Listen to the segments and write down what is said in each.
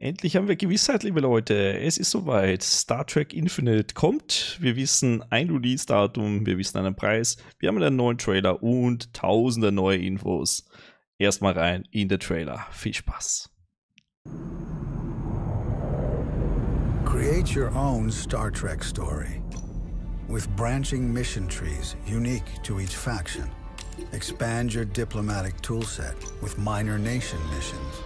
Endlich haben wir Gewissheit, liebe Leute. Es ist soweit. Star Trek Infinite kommt. Wir wissen ein Release-Datum, wir wissen einen Preis, wir haben einen neuen Trailer und tausende neue Infos. Erstmal rein in den Trailer. Viel Spaß. Create your own Star Trek story with branching mission trees unique to each faction. Expand your diplomatic toolset with minor nation missions.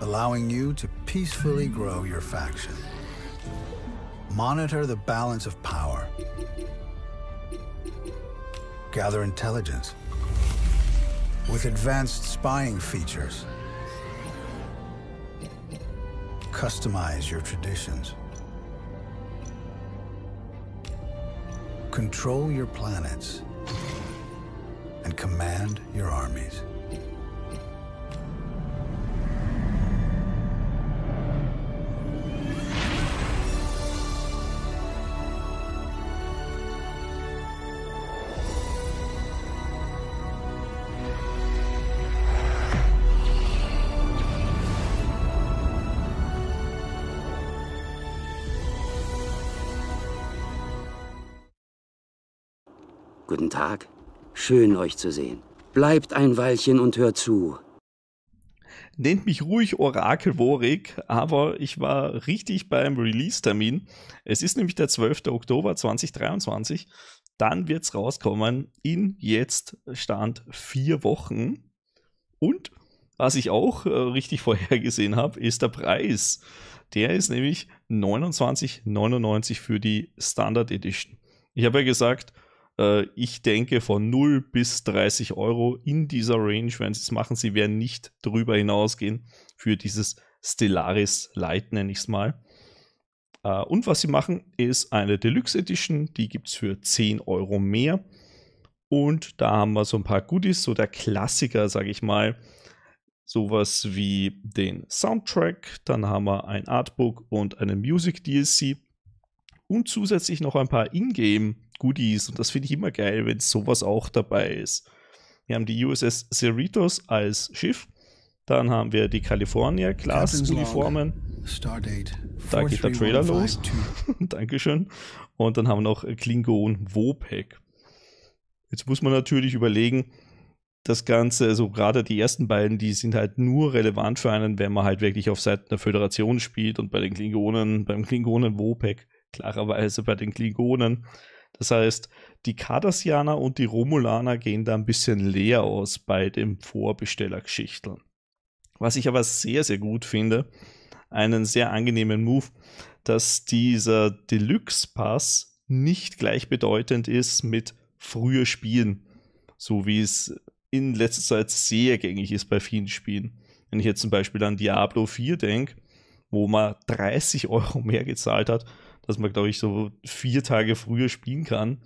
allowing you to peacefully grow your faction. Monitor the balance of power. Gather intelligence with advanced spying features. Customize your traditions. Control your planets and command your armies. Schön, euch zu sehen. Bleibt ein Weilchen und hört zu. Nennt mich ruhig Orakel Worig, aber ich war richtig beim Release-Termin. Es ist nämlich der 12. Oktober 2023. Dann wird es rauskommen in jetzt Stand vier Wochen. Und was ich auch äh, richtig vorhergesehen habe, ist der Preis. Der ist nämlich 29,99 für die Standard Edition. Ich habe ja gesagt, äh, ich denke von 0 bis 30 Euro in dieser Range werden sie es machen. Sie werden nicht drüber hinausgehen für dieses Stellaris Light, nenne ich es mal. Äh, und was sie machen, ist eine Deluxe Edition, die gibt es für 10 Euro mehr. Und da haben wir so ein paar Goodies, so der Klassiker, sage ich mal. Sowas wie den Soundtrack, dann haben wir ein Artbook und eine Music DLC und zusätzlich noch ein paar Ingame Goodies und das finde ich immer geil, wenn sowas auch dabei ist. Wir haben die USS Cerritos als Schiff, dann haben wir die California Class Uniformen. Stardate. Da geht der Trailer los. Dankeschön. Und dann haben wir noch Klingon Wopec. Jetzt muss man natürlich überlegen, das Ganze, also gerade die ersten beiden, die sind halt nur relevant für einen, wenn man halt wirklich auf Seiten der Föderation spielt und bei den Klingonen, beim Klingonen Wopec, klarerweise bei den Klingonen das heißt, die Cardassianer und die Romulaner gehen da ein bisschen leer aus bei dem Vorbestellergeschichteln. Was ich aber sehr, sehr gut finde, einen sehr angenehmen Move, dass dieser Deluxe-Pass nicht gleichbedeutend ist mit früher Spielen, so wie es in letzter Zeit sehr gängig ist bei vielen Spielen. Wenn ich jetzt zum Beispiel an Diablo 4 denke, wo man 30 Euro mehr gezahlt hat dass man, glaube ich, so vier Tage früher spielen kann,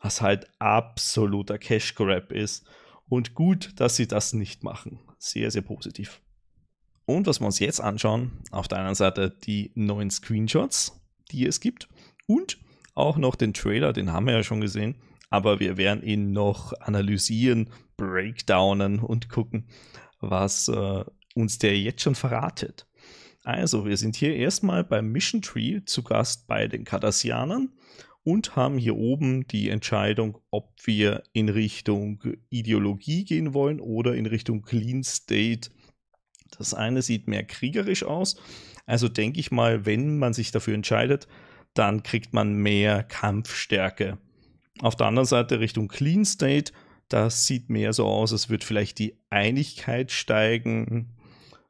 was halt absoluter Cash Grab ist. Und gut, dass sie das nicht machen. Sehr, sehr positiv. Und was wir uns jetzt anschauen, auf der einen Seite die neuen Screenshots, die es gibt, und auch noch den Trailer, den haben wir ja schon gesehen, aber wir werden ihn noch analysieren, breakdownen und gucken, was äh, uns der jetzt schon verratet. Also, wir sind hier erstmal beim Mission Tree zu Gast bei den Cardassianern und haben hier oben die Entscheidung, ob wir in Richtung Ideologie gehen wollen oder in Richtung Clean State. Das eine sieht mehr kriegerisch aus. Also denke ich mal, wenn man sich dafür entscheidet, dann kriegt man mehr Kampfstärke. Auf der anderen Seite Richtung Clean State, das sieht mehr so aus, es wird vielleicht die Einigkeit steigen,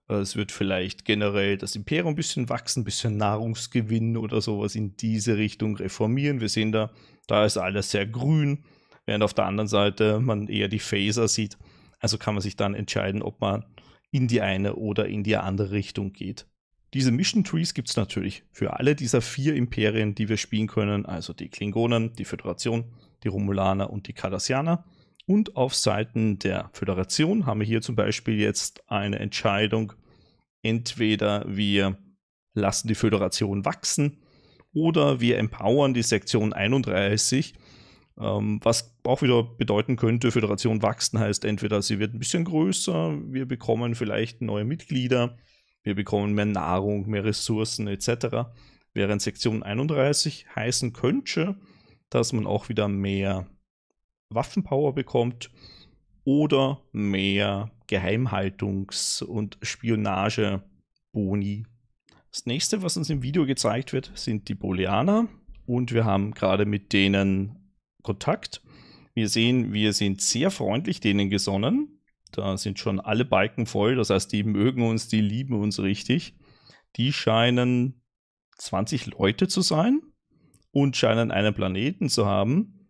äh, es wird vielleicht generell das Imperium ein bisschen wachsen, ein bisschen Nahrungsgewinn oder sowas in diese Richtung reformieren. Wir sehen da, da ist alles sehr grün, während auf der anderen Seite man eher die Phaser sieht. Also kann man sich dann entscheiden, ob man in die eine oder in die andere Richtung geht. Diese Mission Trees gibt es natürlich für alle dieser vier Imperien, die wir spielen können, also die Klingonen, die Föderation, die Romulaner und die Cardassianer. Und auf Seiten der Föderation haben wir hier zum Beispiel jetzt eine Entscheidung, Entweder wir lassen die Föderation wachsen oder wir empowern die Sektion 31, ähm, was auch wieder bedeuten könnte, Föderation wachsen heißt entweder sie wird ein bisschen größer, wir bekommen vielleicht neue Mitglieder, wir bekommen mehr Nahrung, mehr Ressourcen etc. Während Sektion 31 heißen könnte, dass man auch wieder mehr Waffenpower bekommt oder mehr Geheimhaltungs- und Spionageboni. Das nächste, was uns im Video gezeigt wird, sind die Booleaner und wir haben gerade mit denen Kontakt. Wir sehen, wir sind sehr freundlich denen gesonnen. Da sind schon alle Balken voll, das heißt, die mögen uns, die lieben uns richtig. Die scheinen 20 Leute zu sein und scheinen einen Planeten zu haben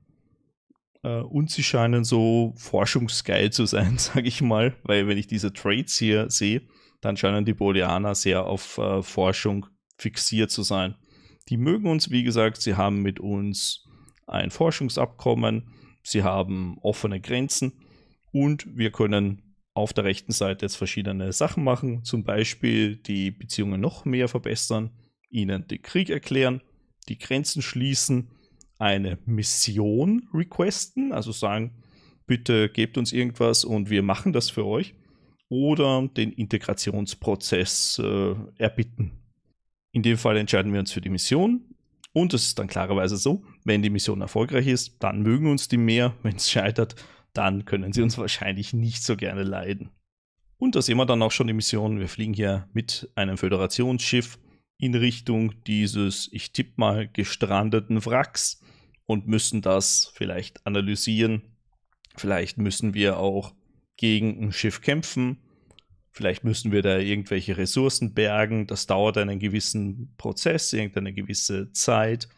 äh, und sie scheinen so forschungsgeil zu sein, sage ich mal, weil wenn ich diese Trades hier sehe, dann scheinen die Bolianer sehr auf äh, Forschung fixiert zu sein. Die mögen uns, wie gesagt, sie haben mit uns ein Forschungsabkommen, sie haben offene Grenzen und wir können auf der rechten Seite jetzt verschiedene Sachen machen, zum Beispiel die Beziehungen noch mehr verbessern, ihnen den Krieg erklären, die Grenzen schließen eine Mission requesten, also sagen, bitte gebt uns irgendwas und wir machen das für euch, oder den Integrationsprozess äh, erbitten. In dem Fall entscheiden wir uns für die Mission und es ist dann klarerweise so, wenn die Mission erfolgreich ist, dann mögen uns die mehr, wenn es scheitert, dann können sie uns wahrscheinlich nicht so gerne leiden. Und da sehen wir dann auch schon die Mission. Wir fliegen hier mit einem Föderationsschiff in Richtung dieses, ich tippe mal, gestrandeten Wracks und müssen das vielleicht analysieren. Vielleicht müssen wir auch gegen ein Schiff kämpfen. Vielleicht müssen wir da irgendwelche Ressourcen bergen. Das dauert einen gewissen Prozess, irgendeine gewisse Zeit.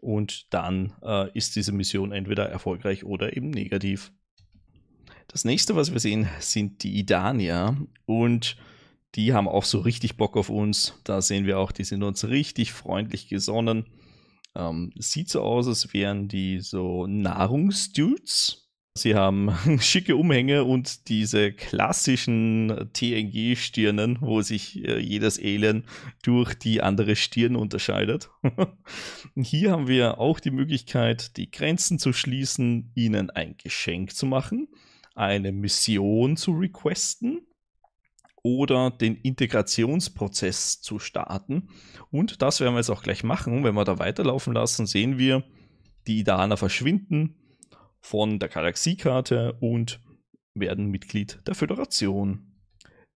Und dann äh, ist diese Mission entweder erfolgreich oder eben negativ. Das nächste, was wir sehen, sind die Idania. Und die haben auch so richtig Bock auf uns. Da sehen wir auch, die sind uns richtig freundlich gesonnen. Ähm, sieht so aus, als wären die so Nahrungsdudes. Sie haben schicke Umhänge und diese klassischen TNG-Stirnen, wo sich äh, jedes Alien durch die andere Stirn unterscheidet. Hier haben wir auch die Möglichkeit, die Grenzen zu schließen, ihnen ein Geschenk zu machen, eine Mission zu requesten oder den Integrationsprozess zu starten. Und das werden wir jetzt auch gleich machen. Wenn wir da weiterlaufen lassen, sehen wir, die Idaner verschwinden von der Galaxiekarte und werden Mitglied der Föderation.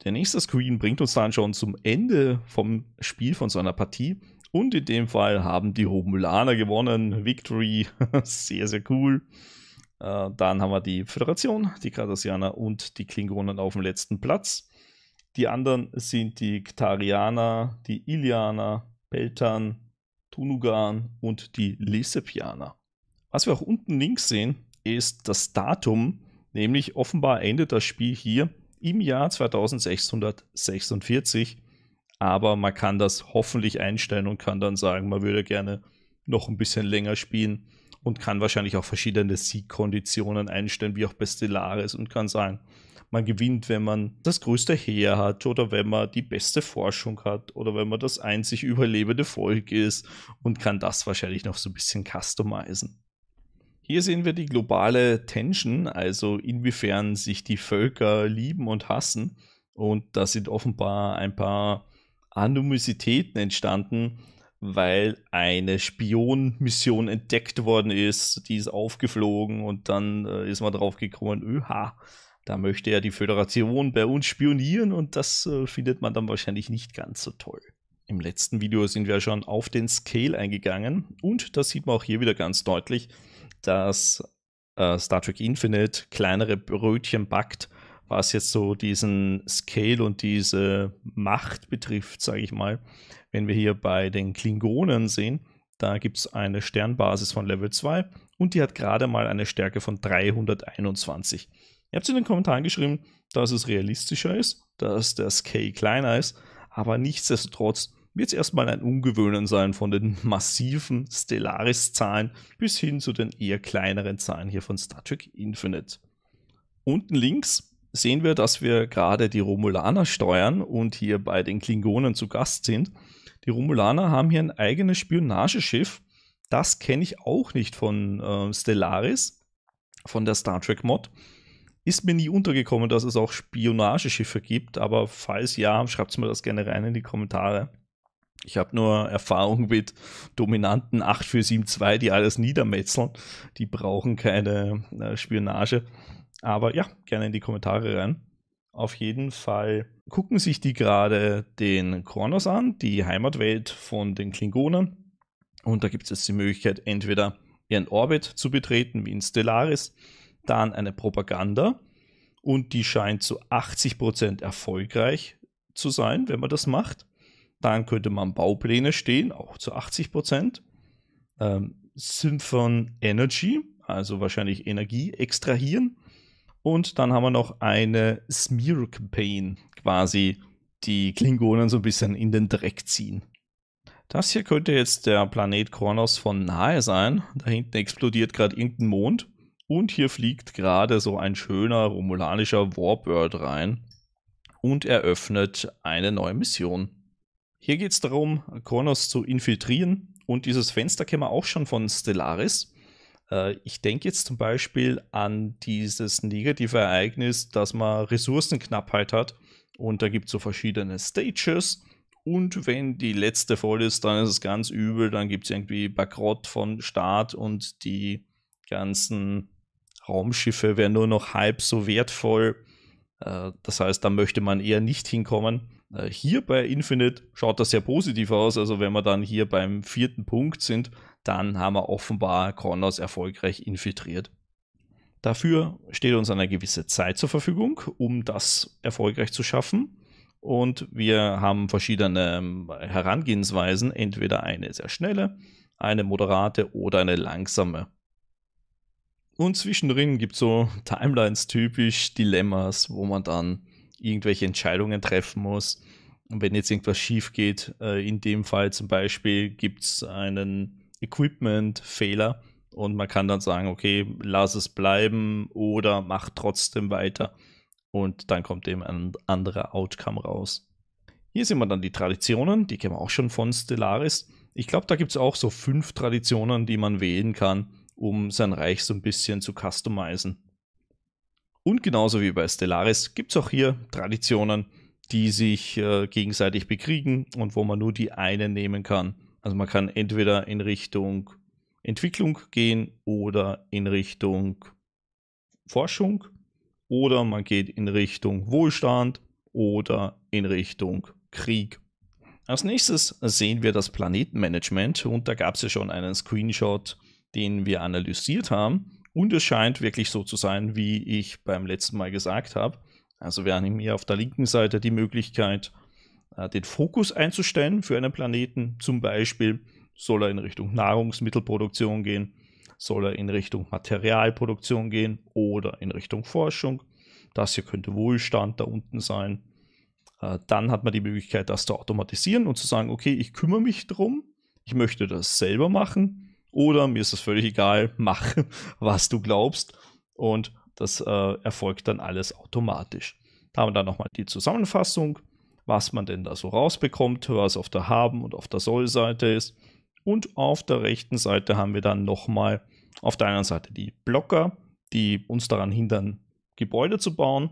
Der nächste Screen bringt uns dann schon zum Ende vom Spiel von so einer Partie. Und in dem Fall haben die Romulaner gewonnen. Victory, sehr, sehr cool. Äh, dann haben wir die Föderation, die Cardassianer und die Klingonen auf dem letzten Platz. Die anderen sind die Ktarianer, die Ilianer, Peltan, Tunugan und die Lesepianer. Was wir auch unten links sehen, ist das Datum, nämlich offenbar endet das Spiel hier im Jahr 2646, aber man kann das hoffentlich einstellen und kann dann sagen, man würde gerne noch ein bisschen länger spielen und kann wahrscheinlich auch verschiedene Siegkonditionen einstellen, wie auch Bestellaris und kann sagen, man gewinnt, wenn man das größte Heer hat oder wenn man die beste Forschung hat oder wenn man das einzig überlebende Volk ist und kann das wahrscheinlich noch so ein bisschen customizen. Hier sehen wir die globale Tension, also inwiefern sich die Völker lieben und hassen. Und da sind offenbar ein paar Anomisitäten entstanden, weil eine Spionmission entdeckt worden ist, die ist aufgeflogen und dann äh, ist man drauf gekommen, öha, da möchte ja die Föderation bei uns spionieren und das äh, findet man dann wahrscheinlich nicht ganz so toll. Im letzten Video sind wir schon auf den Scale eingegangen und das sieht man auch hier wieder ganz deutlich, dass äh, Star Trek Infinite kleinere Brötchen backt, was jetzt so diesen Scale und diese Macht betrifft, sage ich mal. Wenn wir hier bei den Klingonen sehen, da gibt es eine Sternbasis von Level 2 und die hat gerade mal eine Stärke von 321. Ihr habt in den Kommentaren geschrieben, dass es realistischer ist, dass der Scale kleiner ist, aber nichtsdestotrotz wird es erstmal ein Ungewöhnen sein von den massiven Stellaris-Zahlen bis hin zu den eher kleineren Zahlen hier von Star Trek Infinite. Unten links sehen wir, dass wir gerade die Romulaner steuern und hier bei den Klingonen zu Gast sind. Die Romulaner haben hier ein eigenes Spionageschiff. Das kenne ich auch nicht von äh, Stellaris, von der Star Trek Mod. Ist mir nie untergekommen, dass es auch Spionageschiffe gibt, aber falls ja, schreibt mir das gerne rein in die Kommentare. Ich habe nur Erfahrung mit dominanten 8472, die alles niedermetzeln. Die brauchen keine äh, Spionage. Aber ja, gerne in die Kommentare rein. Auf jeden Fall gucken sich die gerade den Kronos an, die Heimatwelt von den Klingonen. Und da gibt es jetzt die Möglichkeit, entweder ihren Orbit zu betreten, wie in Stellaris, dann eine Propaganda und die scheint zu 80% erfolgreich zu sein, wenn man das macht. Dann könnte man Baupläne stehen, auch zu 80%. Ähm, Symphon Energy, also wahrscheinlich Energie extrahieren. Und dann haben wir noch eine Smear-Campaign, quasi die Klingonen so ein bisschen in den Dreck ziehen. Das hier könnte jetzt der Planet Kronos von nahe sein. Da hinten explodiert gerade irgendein Mond. Und hier fliegt gerade so ein schöner romulanischer Warbird rein und eröffnet eine neue Mission. Hier geht es darum, Kronos zu infiltrieren und dieses Fenster kennen wir auch schon von Stellaris. Äh, ich denke jetzt zum Beispiel an dieses negative Ereignis, dass man Ressourcenknappheit hat und da gibt es so verschiedene Stages und wenn die letzte voll ist, dann ist es ganz übel, dann gibt es irgendwie Bankrott von Start und die ganzen Raumschiffe wären nur noch halb so wertvoll. Äh, das heißt, da möchte man eher nicht hinkommen. Äh, hier bei Infinite schaut das sehr positiv aus. Also wenn wir dann hier beim vierten Punkt sind, dann haben wir offenbar Kronos erfolgreich infiltriert. Dafür steht uns eine gewisse Zeit zur Verfügung, um das erfolgreich zu schaffen. Und wir haben verschiedene ähm, Herangehensweisen, entweder eine sehr schnelle, eine moderate oder eine langsame. Und zwischendrin gibt es so Timelines typisch, Dilemmas, wo man dann irgendwelche Entscheidungen treffen muss. Und wenn jetzt irgendwas schief geht, äh, in dem Fall zum Beispiel gibt es einen Equipment-Fehler und man kann dann sagen, okay, lass es bleiben oder mach trotzdem weiter. Und dann kommt eben ein anderer Outcome raus. Hier sehen wir dann die Traditionen, die kennen wir auch schon von Stellaris. Ich glaube, da gibt es auch so fünf Traditionen, die man wählen kann um sein Reich so ein bisschen zu customizen. Und genauso wie bei Stellaris gibt es auch hier Traditionen, die sich äh, gegenseitig bekriegen und wo man nur die eine nehmen kann. Also man kann entweder in Richtung Entwicklung gehen oder in Richtung Forschung oder man geht in Richtung Wohlstand oder in Richtung Krieg. Als nächstes sehen wir das Planetenmanagement und da gab es ja schon einen Screenshot den wir analysiert haben. Und es scheint wirklich so zu sein, wie ich beim letzten Mal gesagt habe. Also wir haben hier auf der linken Seite die Möglichkeit, äh, den Fokus einzustellen für einen Planeten. Zum Beispiel soll er in Richtung Nahrungsmittelproduktion gehen, soll er in Richtung Materialproduktion gehen oder in Richtung Forschung. Das hier könnte Wohlstand da unten sein. Äh, dann hat man die Möglichkeit, das zu automatisieren und zu sagen, okay, ich kümmere mich drum, ich möchte das selber machen oder mir ist es völlig egal, mach, was du glaubst. Und das äh, erfolgt dann alles automatisch. Da haben wir dann nochmal die Zusammenfassung, was man denn da so rausbekommt, was auf der Haben- und auf der Soll-Seite ist. Und auf der rechten Seite haben wir dann nochmal auf der einen Seite die Blocker, die uns daran hindern, Gebäude zu bauen.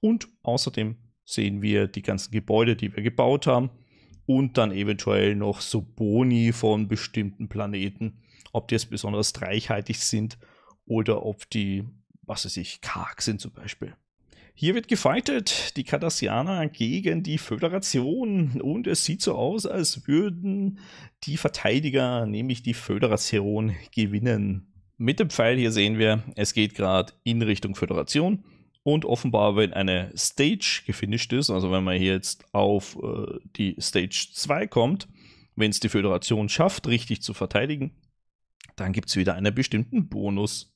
Und außerdem sehen wir die ganzen Gebäude, die wir gebaut haben. Und dann eventuell noch so Boni von bestimmten Planeten, ob die jetzt besonders reichhaltig sind oder ob die, was weiß ich, karg sind zum Beispiel. Hier wird gefightet, die Cardassianer gegen die Föderation und es sieht so aus, als würden die Verteidiger, nämlich die Föderation, gewinnen. Mit dem Pfeil hier sehen wir, es geht gerade in Richtung Föderation und offenbar, wenn eine Stage gefinisht ist, also wenn man hier jetzt auf äh, die Stage 2 kommt, wenn es die Föderation schafft, richtig zu verteidigen, dann gibt es wieder einen bestimmten Bonus.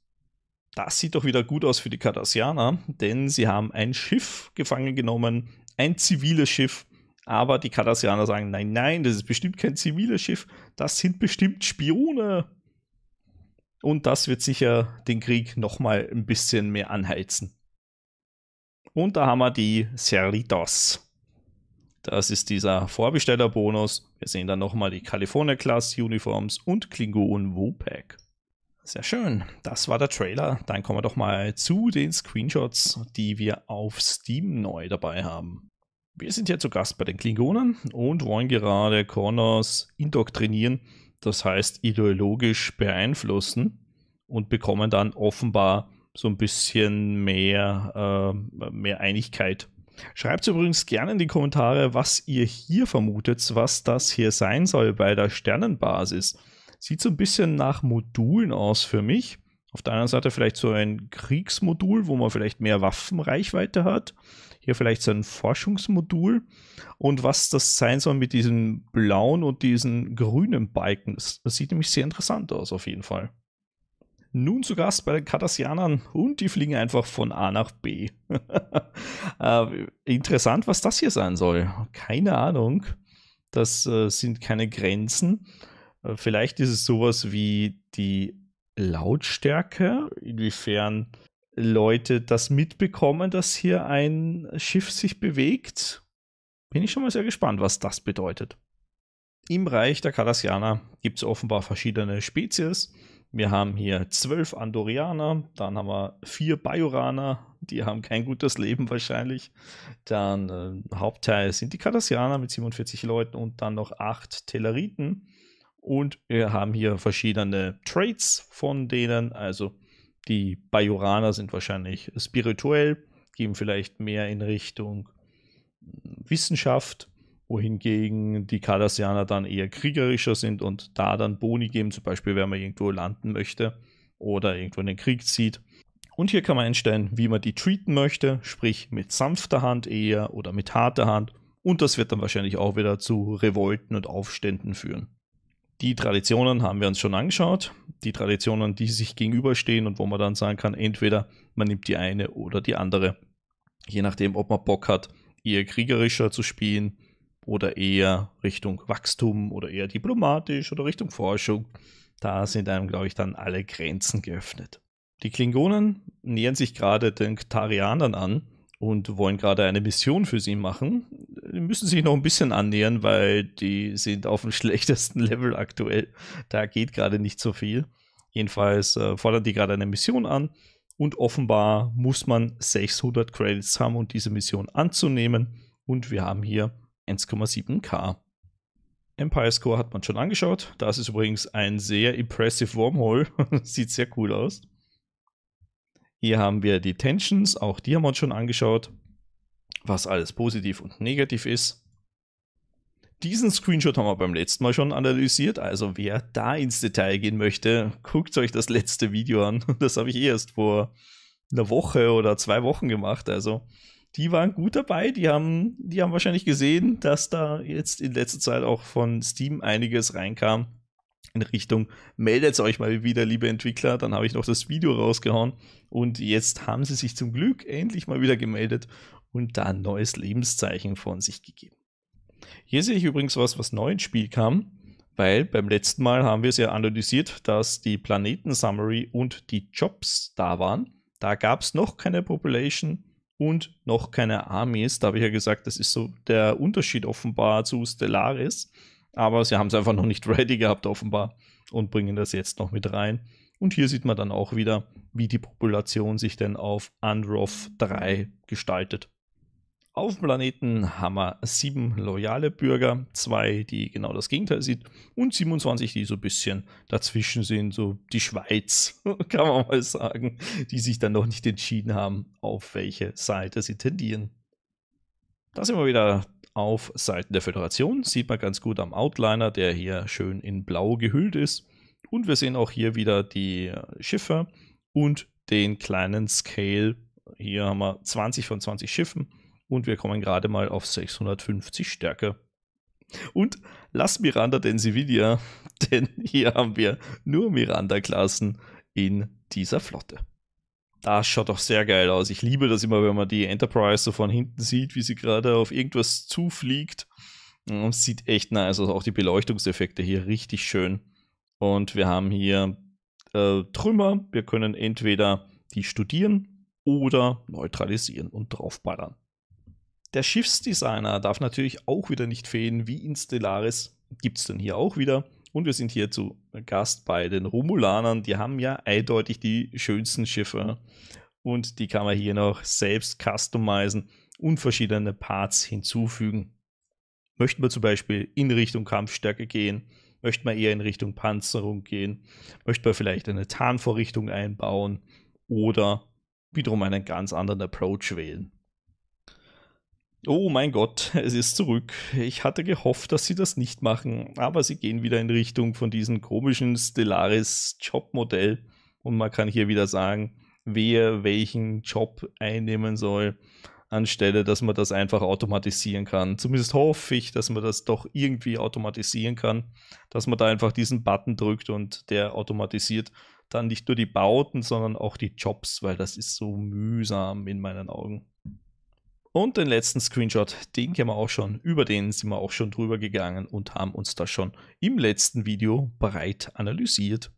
Das sieht doch wieder gut aus für die Cardassianer, denn sie haben ein Schiff gefangen genommen, ein ziviles Schiff. Aber die Cardassianer sagen: Nein, nein, das ist bestimmt kein ziviles Schiff, das sind bestimmt Spione. Und das wird sicher den Krieg nochmal ein bisschen mehr anheizen. Und da haben wir die Cerritos. Das ist dieser Vorbestellerbonus. Wir sehen dann nochmal die California Class Uniforms und Klingon Wopack. Sehr schön. Das war der Trailer. Dann kommen wir doch mal zu den Screenshots, die wir auf Steam neu dabei haben. Wir sind hier zu Gast bei den Klingonen und wollen gerade Connors indoktrinieren, das heißt ideologisch beeinflussen und bekommen dann offenbar so ein bisschen mehr, äh, mehr Einigkeit Schreibt übrigens gerne in die Kommentare, was ihr hier vermutet, was das hier sein soll bei der Sternenbasis. Sieht so ein bisschen nach Modulen aus für mich. Auf der anderen Seite vielleicht so ein Kriegsmodul, wo man vielleicht mehr Waffenreichweite hat. Hier vielleicht so ein Forschungsmodul. Und was das sein soll mit diesen blauen und diesen grünen Balken. Das, das sieht nämlich sehr interessant aus, auf jeden Fall nun zu Gast bei den Kardassianern und die fliegen einfach von A nach B. äh, interessant, was das hier sein soll. Keine Ahnung. Das äh, sind keine Grenzen. Äh, vielleicht ist es sowas wie die Lautstärke, inwiefern Leute das mitbekommen, dass hier ein Schiff sich bewegt. Bin ich schon mal sehr gespannt, was das bedeutet. Im Reich der Kardassianer gibt es offenbar verschiedene Spezies. Wir haben hier zwölf Andorianer, dann haben wir vier Bajoraner, die haben kein gutes Leben wahrscheinlich. Dann äh, Hauptteil sind die Cardassianer mit 47 Leuten und dann noch acht Telleriten. Und wir haben hier verschiedene Traits von denen. Also die Bajoraner sind wahrscheinlich spirituell, geben vielleicht mehr in Richtung hm, Wissenschaft wohingegen die Cardassianer dann eher kriegerischer sind und da dann Boni geben, zum Beispiel, wenn man irgendwo landen möchte oder irgendwo in den Krieg zieht. Und hier kann man einstellen, wie man die treaten möchte, sprich mit sanfter Hand eher oder mit harter Hand. Und das wird dann wahrscheinlich auch wieder zu Revolten und Aufständen führen. Die Traditionen haben wir uns schon angeschaut. Die Traditionen, die sich gegenüberstehen und wo man dann sagen kann, entweder man nimmt die eine oder die andere. Je nachdem, ob man Bock hat, eher kriegerischer zu spielen oder eher Richtung Wachstum oder eher diplomatisch oder Richtung Forschung. Da sind einem, glaube ich, dann alle Grenzen geöffnet. Die Klingonen nähern sich gerade den Ktarianern an und wollen gerade eine Mission für sie machen. Die müssen sich noch ein bisschen annähern, weil die sind auf dem schlechtesten Level aktuell. Da geht gerade nicht so viel. Jedenfalls äh, fordern die gerade eine Mission an und offenbar muss man 600 Credits haben, um diese Mission anzunehmen. Und wir haben hier 1,7K. Empire Score hat man schon angeschaut. Das ist übrigens ein sehr impressive Wormhole. Sieht sehr cool aus. Hier haben wir die Tensions, auch die haben wir uns schon angeschaut, was alles positiv und negativ ist. Diesen Screenshot haben wir beim letzten Mal schon analysiert, also wer da ins Detail gehen möchte, guckt euch das letzte Video an. Das habe ich erst vor einer Woche oder zwei Wochen gemacht, also die waren gut dabei. Die haben, die haben wahrscheinlich gesehen, dass da jetzt in letzter Zeit auch von Steam einiges reinkam in Richtung, meldet euch mal wieder, liebe Entwickler, dann habe ich noch das Video rausgehauen und jetzt haben sie sich zum Glück endlich mal wieder gemeldet und da ein neues Lebenszeichen von sich gegeben. Hier sehe ich übrigens was, was neu ins Spiel kam, weil beim letzten Mal haben wir es ja analysiert, dass die Planeten-Summary und die Jobs da waren. Da gab es noch keine Population, und noch keine Armies. Da habe ich ja gesagt, das ist so der Unterschied offenbar zu Stellaris. Aber sie haben es einfach noch nicht ready gehabt, offenbar, und bringen das jetzt noch mit rein. Und hier sieht man dann auch wieder, wie die Population sich denn auf Androth 3 gestaltet. Auf dem Planeten haben wir sieben loyale Bürger, zwei, die genau das Gegenteil sind und 27, die so ein bisschen dazwischen sind, so die Schweiz, kann man mal sagen, die sich dann noch nicht entschieden haben, auf welche Seite sie tendieren. Da sind wir wieder auf Seiten der Föderation, sieht man ganz gut am Outliner, der hier schön in blau gehüllt ist. Und wir sehen auch hier wieder die Schiffe und den kleinen Scale. Hier haben wir 20 von 20 Schiffen und wir kommen gerade mal auf 650 Stärke. Und lass Miranda den Sevilla, denn hier haben wir nur Miranda-Klassen in dieser Flotte. Das schaut doch sehr geil aus. Ich liebe das immer, wenn man die Enterprise so von hinten sieht, wie sie gerade auf irgendwas zufliegt. Und sieht echt nice aus. Auch die Beleuchtungseffekte hier richtig schön. Und wir haben hier äh, Trümmer. Wir können entweder die studieren oder neutralisieren und draufballern. Der Schiffsdesigner darf natürlich auch wieder nicht fehlen, wie in Stellaris gibt es denn hier auch wieder. Und wir sind hier zu Gast bei den Romulanern. Die haben ja eindeutig die schönsten Schiffe. Und die kann man hier noch selbst customizen und verschiedene Parts hinzufügen. Möchten wir zum Beispiel in Richtung Kampfstärke gehen? Möchten wir eher in Richtung Panzerung gehen? Möchten wir vielleicht eine Tarnvorrichtung einbauen? Oder wiederum einen ganz anderen Approach wählen? Oh mein Gott, es ist zurück. Ich hatte gehofft, dass sie das nicht machen, aber sie gehen wieder in Richtung von diesem komischen Stellaris-Job-Modell. Und man kann hier wieder sagen, wer welchen Job einnehmen soll, anstelle dass man das einfach automatisieren kann. Zumindest hoffe ich, dass man das doch irgendwie automatisieren kann, dass man da einfach diesen Button drückt und der automatisiert dann nicht nur die Bauten, sondern auch die Jobs, weil das ist so mühsam in meinen Augen. Und den letzten Screenshot, den kennen wir auch schon, über den sind wir auch schon drüber gegangen und haben uns da schon im letzten Video breit analysiert.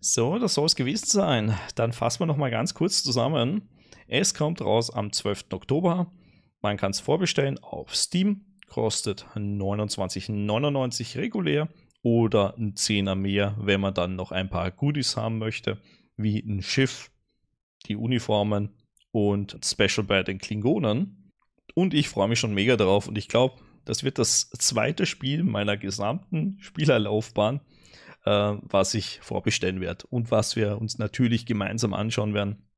So, das soll es gewesen sein. Dann fassen wir nochmal ganz kurz zusammen. Es kommt raus am 12. Oktober. Man kann es vorbestellen auf Steam. Kostet 29,99 regulär oder ein 10er mehr, wenn man dann noch ein paar Goodies haben möchte, wie ein Schiff, die Uniformen und Special bei den Klingonern. Und ich freue mich schon mega darauf und ich glaube, das wird das zweite Spiel meiner gesamten Spielerlaufbahn, äh, was ich vorbestellen werde und was wir uns natürlich gemeinsam anschauen werden.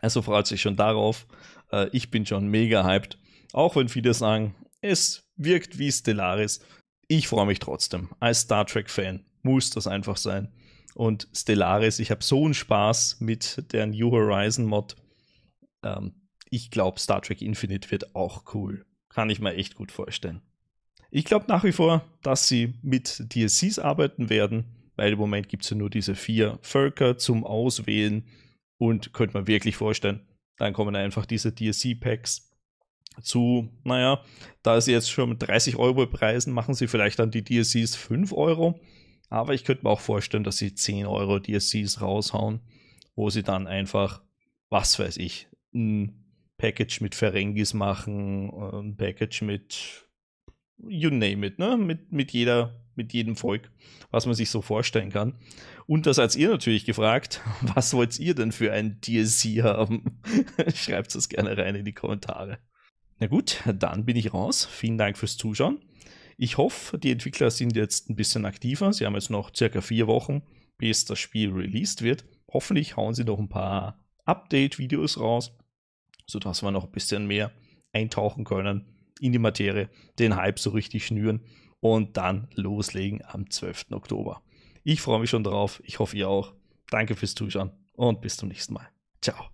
Also freut sich schon darauf. Äh, ich bin schon mega hyped. Auch wenn viele sagen, es wirkt wie Stellaris. Ich freue mich trotzdem. Als Star Trek-Fan muss das einfach sein. Und Stellaris, ich habe so einen Spaß mit der New Horizon Mod. Ähm, ich glaube, Star Trek Infinite wird auch cool. Kann ich mir echt gut vorstellen. Ich glaube nach wie vor, dass sie mit DSCs arbeiten werden, weil im Moment gibt es ja nur diese vier Völker zum Auswählen und könnte man wirklich vorstellen, dann kommen einfach diese dsc packs zu, naja, da sie jetzt schon mit 30 Euro preisen, machen sie vielleicht dann die DSCs 5 Euro. Aber ich könnte mir auch vorstellen, dass sie 10 Euro DSCs raushauen, wo sie dann einfach, was weiß ich, ein Package mit Ferengis machen, äh, ein Package mit you name it, ne? Mit, mit jeder, mit jedem Volk, was man sich so vorstellen kann. Und das als ihr natürlich gefragt, was wollt ihr denn für ein DLC haben? Schreibt es gerne rein in die Kommentare. Na gut, dann bin ich raus. Vielen Dank fürs Zuschauen. Ich hoffe, die Entwickler sind jetzt ein bisschen aktiver. Sie haben jetzt noch circa vier Wochen, bis das Spiel released wird. Hoffentlich hauen sie noch ein paar Update-Videos raus sodass wir noch ein bisschen mehr eintauchen können in die Materie, den Hype so richtig schnüren und dann loslegen am 12. Oktober. Ich freue mich schon drauf, ich hoffe ihr auch. Danke fürs Zuschauen und bis zum nächsten Mal. Ciao.